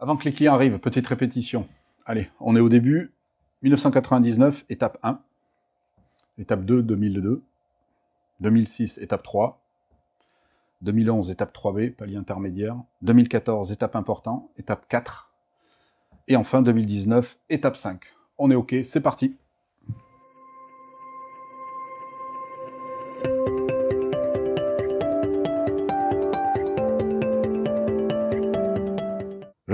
Avant que les clients arrivent, petite répétition. Allez, on est au début. 1999, étape 1. Étape 2, 2002. 2006, étape 3. 2011, étape 3B, palier intermédiaire. 2014, étape important, étape 4. Et enfin, 2019, étape 5. On est OK, c'est parti.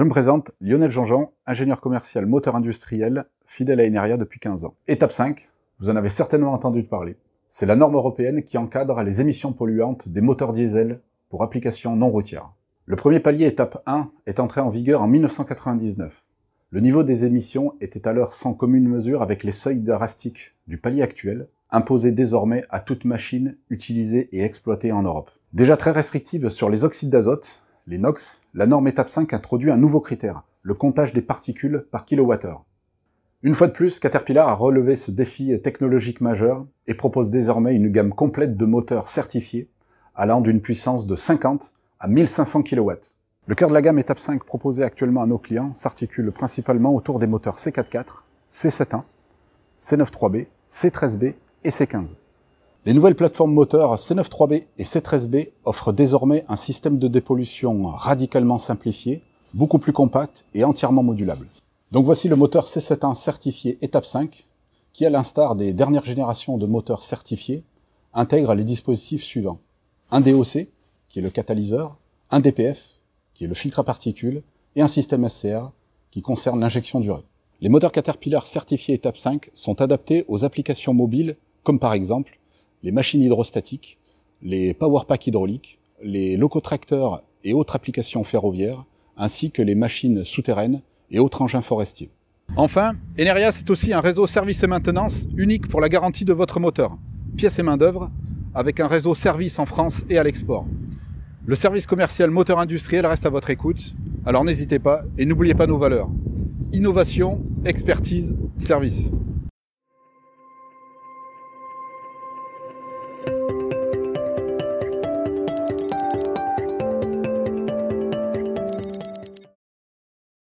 Je me présente, Lionel jean ingénieur commercial moteur industriel, fidèle à Eneria depuis 15 ans. Étape 5, vous en avez certainement entendu parler. C'est la norme européenne qui encadre les émissions polluantes des moteurs diesel pour applications non routières. Le premier palier étape 1 est entré en vigueur en 1999. Le niveau des émissions était alors sans commune mesure avec les seuils drastiques du palier actuel, imposés désormais à toute machine utilisée et exploitée en Europe. Déjà très restrictive sur les oxydes d'azote, les NOx, la norme étape 5 introduit un nouveau critère, le comptage des particules par kilowattheure. Une fois de plus, Caterpillar a relevé ce défi technologique majeur et propose désormais une gamme complète de moteurs certifiés allant d'une puissance de 50 à 1500 kW. Le cœur de la gamme étape 5 proposée actuellement à nos clients s'articule principalement autour des moteurs C44, C71, C93B, C13B et C15. Les nouvelles plateformes moteurs c 93 3 b et C13B offrent désormais un système de dépollution radicalement simplifié, beaucoup plus compact et entièrement modulable. Donc voici le moteur C71 certifié étape 5, qui à l'instar des dernières générations de moteurs certifiés, intègre les dispositifs suivants. Un DOC, qui est le catalyseur, un DPF, qui est le filtre à particules, et un système SCR, qui concerne l'injection durée. Les moteurs Caterpillar certifiés étape 5 sont adaptés aux applications mobiles, comme par exemple les machines hydrostatiques, les packs hydrauliques, les locotracteurs et autres applications ferroviaires, ainsi que les machines souterraines et autres engins forestiers. Enfin, Eneria, c'est aussi un réseau service et maintenance unique pour la garantie de votre moteur, pièces et main-d'œuvre, avec un réseau service en France et à l'export. Le service commercial moteur industriel reste à votre écoute, alors n'hésitez pas et n'oubliez pas nos valeurs. Innovation, expertise, service.